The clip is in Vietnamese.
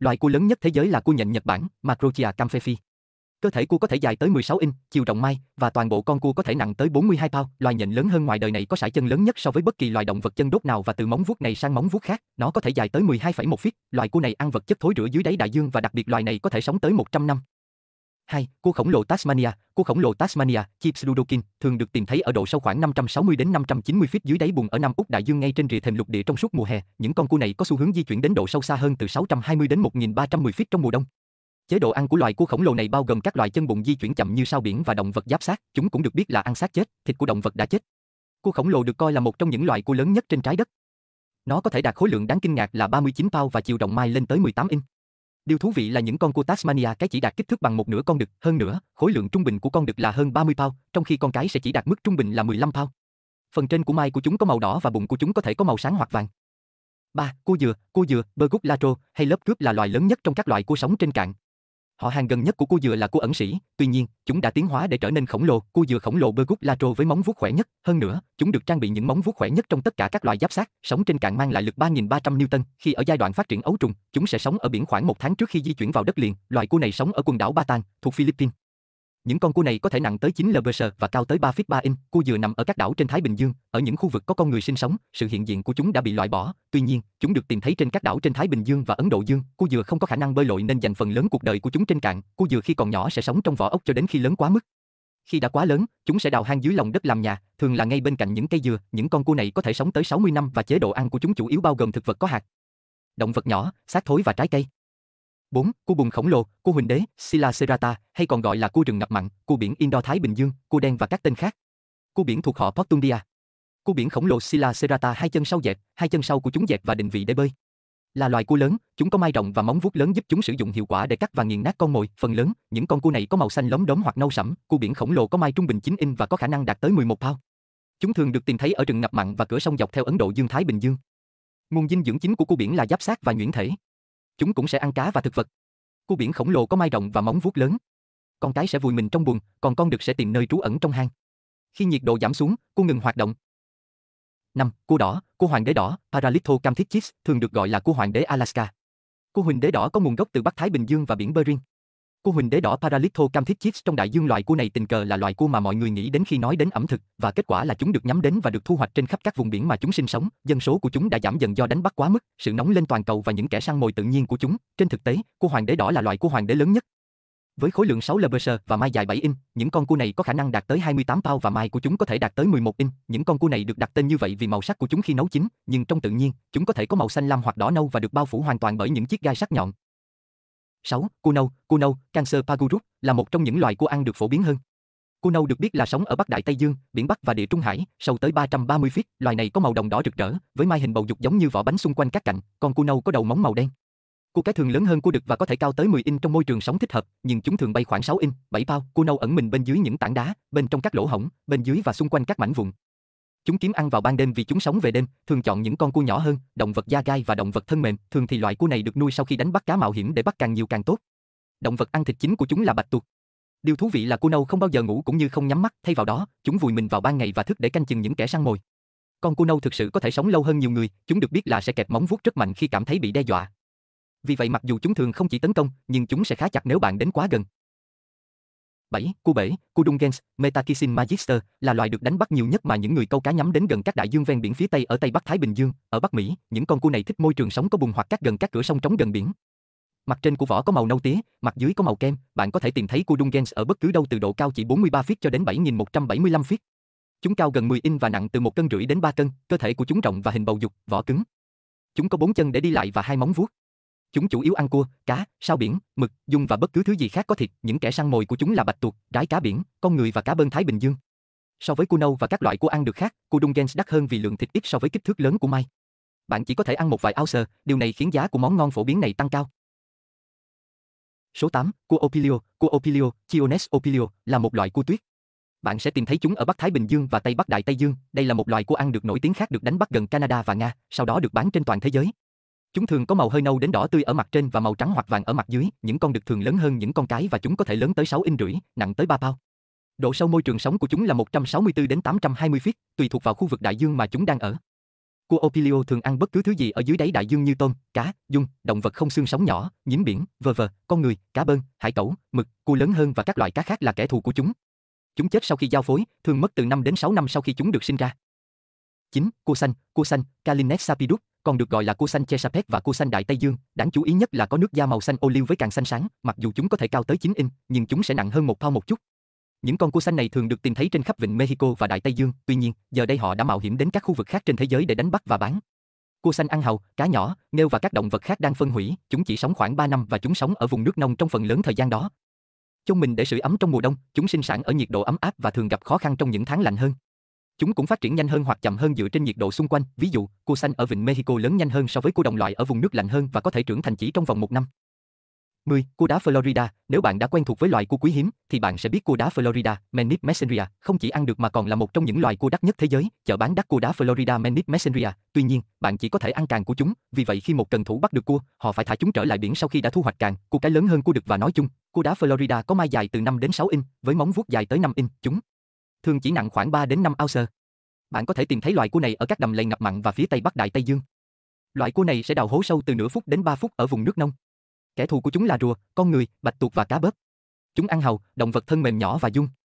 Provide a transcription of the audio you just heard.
Loài cua lớn nhất thế giới là cua nhện Nhật Bản, Macrochia camphefi. Cơ thể cua có thể dài tới 16 inch, chiều rộng mai, và toàn bộ con cua có thể nặng tới 42 pound. Loài nhện lớn hơn ngoài đời này có sải chân lớn nhất so với bất kỳ loài động vật chân đốt nào và từ móng vuốt này sang móng vuốt khác, nó có thể dài tới 12,1 feet. Loài cua này ăn vật chất thối rữa dưới đáy đại dương và đặc biệt loài này có thể sống tới 100 năm. 2. Cua khổng lồ Tasmania Cua khổng lồ Tasmania, Chips ludokin, thường được tìm thấy ở độ sâu khoảng 560 đến 590 feet dưới đáy bùn ở Nam Úc đại dương ngay trên rìa thềm lục địa trong suốt mùa hè. Những con cua này có xu hướng di chuyển đến độ sâu xa hơn từ 620 đến 1310 feet trong mùa đông. Chế độ ăn của loài cua khổng lồ này bao gồm các loài chân bụng di chuyển chậm như sao biển và động vật giáp xác, chúng cũng được biết là ăn xác chết, thịt của động vật đã chết. Cua khổng lồ được coi là một trong những loài cua lớn nhất trên trái đất. Nó có thể đạt khối lượng đáng kinh ngạc là 39 pound và chiều rộng mai lên tới 18 inch. Điều thú vị là những con cua Tasmania cái chỉ đạt kích thước bằng một nửa con đực, hơn nữa, khối lượng trung bình của con đực là hơn 30 pound, trong khi con cái sẽ chỉ đạt mức trung bình là 15 pound. Phần trên của mai của chúng có màu đỏ và bụng của chúng có thể có màu sáng hoặc vàng. 3. Cua dừa, cua dừa, Bergus latro hay lớp cướp là loài lớn nhất trong các loài cua sống trên cạn, Họ hàng gần nhất của cua dừa là cua ẩn sĩ, tuy nhiên, chúng đã tiến hóa để trở nên khổng lồ, cua dừa khổng lồ Bergut Latro với móng vuốt khỏe nhất, hơn nữa, chúng được trang bị những móng vuốt khỏe nhất trong tất cả các loại giáp xác, sống trên cạn mang lại lực 3300 Newton, khi ở giai đoạn phát triển ấu trùng, chúng sẽ sống ở biển khoảng một tháng trước khi di chuyển vào đất liền, loài cua này sống ở quần đảo Batan, thuộc Philippines. Những con cua này có thể nặng tới 9 lbs và cao tới 3 feet 3 inch. Cua dừa nằm ở các đảo trên Thái Bình Dương, ở những khu vực có con người sinh sống, sự hiện diện của chúng đã bị loại bỏ. Tuy nhiên, chúng được tìm thấy trên các đảo trên Thái Bình Dương và Ấn Độ Dương. Cua dừa không có khả năng bơi lội nên dành phần lớn cuộc đời của chúng trên cạn. Cua dừa khi còn nhỏ sẽ sống trong vỏ ốc cho đến khi lớn quá mức. Khi đã quá lớn, chúng sẽ đào hang dưới lòng đất làm nhà, thường là ngay bên cạnh những cây dừa. Những con cua này có thể sống tới 60 năm và chế độ ăn của chúng chủ yếu bao gồm thực vật có hạt, động vật nhỏ, xác thối và trái cây. 4. Cua bùn khổng lồ, cua huỳnh đế, Sila serrata, hay còn gọi là cua rừng ngập mặn, cua biển Indo-Thái Bình Dương, cua đen và các tên khác. Cua biển thuộc họ Portundia. Cua biển khổng lồ Sila serrata hai chân sau dẹt, hai chân sau của chúng dẹt và định vị để bơi. Là loài cua lớn, chúng có mai rộng và móng vuốt lớn giúp chúng sử dụng hiệu quả để cắt và nghiền nát con mồi. Phần lớn, những con cua này có màu xanh lấm đốm hoặc nâu sẫm, cua biển khổng lồ có mai trung bình 9 inch và có khả năng đạt tới 11 pound. Chúng thường được tìm thấy ở rừng ngập mặn và cửa sông dọc theo Ấn Độ Dương Thái Bình Dương. Nguồn dinh dưỡng chính của cua biển là giáp xác và nhuyễn thể chúng cũng sẽ ăn cá và thực vật. Cua biển khổng lồ có mai rộng và móng vuốt lớn. Con cái sẽ vùi mình trong buồng, còn con đực sẽ tìm nơi trú ẩn trong hang. Khi nhiệt độ giảm xuống, cua ngừng hoạt động. 5. Cua đỏ, cua hoàng đế đỏ, Paralitho cam thiết chips, thường được gọi là cua hoàng đế Alaska. Cua huỳnh đế đỏ có nguồn gốc từ Bắc Thái Bình Dương và biển Bering. Cua huỳnh đế đỏ Paralitho cam thiết chips trong đại dương loài cua này tình cờ là loài cua mà mọi người nghĩ đến khi nói đến ẩm thực, và kết quả là chúng được nhắm đến và được thu hoạch trên khắp các vùng biển mà chúng sinh sống. Dân số của chúng đã giảm dần do đánh bắt quá mức, sự nóng lên toàn cầu và những kẻ săn mồi tự nhiên của chúng. Trên thực tế, cua hoàng đế đỏ là loài cua hoàng đế lớn nhất. Với khối lượng 6 lbs và mai dài 7 in, những con cua này có khả năng đạt tới 28 pound và mai của chúng có thể đạt tới 11 in. Những con cua này được đặt tên như vậy vì màu sắc của chúng khi nấu chín, nhưng trong tự nhiên, chúng có thể có màu xanh lam hoặc đỏ nâu và được bao phủ hoàn toàn bởi những chiếc gai sắc nhọn. 6. Cua nâu, cua nâu, Cancer pagurus, là một trong những loài cua ăn được phổ biến hơn. Cua nâu được biết là sống ở Bắc Đại Tây Dương, biển Bắc và địa Trung Hải, sâu tới 330 feet, loài này có màu đồng đỏ rực rỡ, với mai hình bầu dục giống như vỏ bánh xung quanh các cạnh, còn cua nâu có đầu móng màu đen. Cua cái thường lớn hơn cua đực và có thể cao tới 10 in trong môi trường sống thích hợp, nhưng chúng thường bay khoảng 6 in, 7 pound. Cua nâu ẩn mình bên dưới những tảng đá, bên trong các lỗ hổng, bên dưới và xung quanh các mảnh vụn. Chúng kiếm ăn vào ban đêm vì chúng sống về đêm, thường chọn những con cua nhỏ hơn, động vật da gai và động vật thân mềm, thường thì loại cua này được nuôi sau khi đánh bắt cá mạo hiểm để bắt càng nhiều càng tốt. Động vật ăn thịt chính của chúng là bạch tuộc. Điều thú vị là cua nâu không bao giờ ngủ cũng như không nhắm mắt, thay vào đó, chúng vùi mình vào ban ngày và thức để canh chừng những kẻ săn mồi. Con cua nâu thực sự có thể sống lâu hơn nhiều người, chúng được biết là sẽ kẹp móng vuốt rất mạnh khi cảm thấy bị đe dọa. Vì vậy mặc dù chúng thường không chỉ tấn công, nhưng chúng sẽ khá chặt nếu bạn đến quá gần. 7. Cu bể, Kudungens, metakysin Magister, là loài được đánh bắt nhiều nhất mà những người câu cá nhắm đến gần các đại dương ven biển phía Tây ở Tây Bắc Thái Bình Dương. Ở Bắc Mỹ, những con cua này thích môi trường sống có bùn hoặc các gần các cửa sông trống gần biển. Mặt trên của vỏ có màu nâu tía, mặt dưới có màu kem, bạn có thể tìm thấy Kudungens ở bất cứ đâu từ độ cao chỉ 43 feet cho đến 7175 feet. Chúng cao gần 10 in và nặng từ 1 cân rưỡi đến 3 cân, cơ thể của chúng rộng và hình bầu dục, vỏ cứng. Chúng có bốn chân để đi lại và hai móng vuốt. Chúng chủ yếu ăn cua, cá, sao biển, mực, dung và bất cứ thứ gì khác có thịt. Những kẻ săn mồi của chúng là bạch tuộc, đái cá biển, con người và cá bơn Thái Bình Dương. So với cua nâu và các loại cua ăn được khác, cua Dungens đắt hơn vì lượng thịt ít so với kích thước lớn của mai. Bạn chỉ có thể ăn một vài ounce, điều này khiến giá của món ngon phổ biến này tăng cao. Số 8, cua Opilio, cua Opilio, Chiones Opilio là một loại cua tuyết. Bạn sẽ tìm thấy chúng ở Bắc Thái Bình Dương và Tây Bắc Đại Tây Dương. Đây là một loài cua ăn được nổi tiếng khác được đánh bắt gần Canada và Nga, sau đó được bán trên toàn thế giới. Chúng thường có màu hơi nâu đến đỏ tươi ở mặt trên và màu trắng hoặc vàng ở mặt dưới, những con đực thường lớn hơn những con cái và chúng có thể lớn tới 6 inch rưỡi, nặng tới 3 bao. Độ sâu môi trường sống của chúng là 164 đến 820 feet, tùy thuộc vào khu vực đại dương mà chúng đang ở. Cua Opilio thường ăn bất cứ thứ gì ở dưới đáy đại dương như tôm, cá, dung, động vật không xương sống nhỏ, nhím biển, vờ vờ, con người, cá bơn, hải cẩu, mực, cua lớn hơn và các loại cá khác là kẻ thù của chúng. Chúng chết sau khi giao phối, thường mất từ 5 đến 6 năm sau khi chúng được sinh ra. 9. Cua xanh, cua xanh, Kalinex sapidus, còn được gọi là cua xanh Chesapeake và cua xanh Đại Tây Dương, đáng chú ý nhất là có nước da màu xanh ô liu với càng xanh sáng, mặc dù chúng có thể cao tới 9 in, nhưng chúng sẽ nặng hơn một thao một chút. Những con cua xanh này thường được tìm thấy trên khắp vịnh Mexico và Đại Tây Dương, tuy nhiên, giờ đây họ đã mạo hiểm đến các khu vực khác trên thế giới để đánh bắt và bán. Cua xanh ăn hầu cá nhỏ, nghêu và các động vật khác đang phân hủy, chúng chỉ sống khoảng 3 năm và chúng sống ở vùng nước nông trong phần lớn thời gian đó. Chúng mình để sưởi ấm trong mùa đông, chúng sinh sản ở nhiệt độ ấm áp và thường gặp khó khăn trong những tháng lạnh hơn. Chúng cũng phát triển nhanh hơn hoặc chậm hơn dựa trên nhiệt độ xung quanh, ví dụ, cua xanh ở vịnh Mexico lớn nhanh hơn so với cua đồng loại ở vùng nước lạnh hơn và có thể trưởng thành chỉ trong vòng một năm. 10. Cua đá Florida, nếu bạn đã quen thuộc với loài cua quý hiếm, thì bạn sẽ biết cua đá Florida, Menip messengeria, không chỉ ăn được mà còn là một trong những loài cua đắt nhất thế giới. Chợ bán đắt cua đá Florida Menip messengeria, tuy nhiên, bạn chỉ có thể ăn càng của chúng, vì vậy khi một cần thủ bắt được cua, họ phải thả chúng trở lại biển sau khi đã thu hoạch càng, cua cái lớn hơn cua đực và nói chung. Cua đá Florida có mai dài từ 5 đến 6 inch, với móng vuốt dài tới 5 inch, chúng thường chỉ nặng khoảng 3 đến 5 ounce. Bạn có thể tìm thấy loại cua này ở các đầm lầy ngập mặn và phía tây bắc Đại Tây Dương. Loại cua này sẽ đào hố sâu từ nửa phút đến 3 phút ở vùng nước nông. Kẻ thù của chúng là rùa, con người, bạch tuộc và cá bớp. Chúng ăn hầu, động vật thân mềm nhỏ và dung.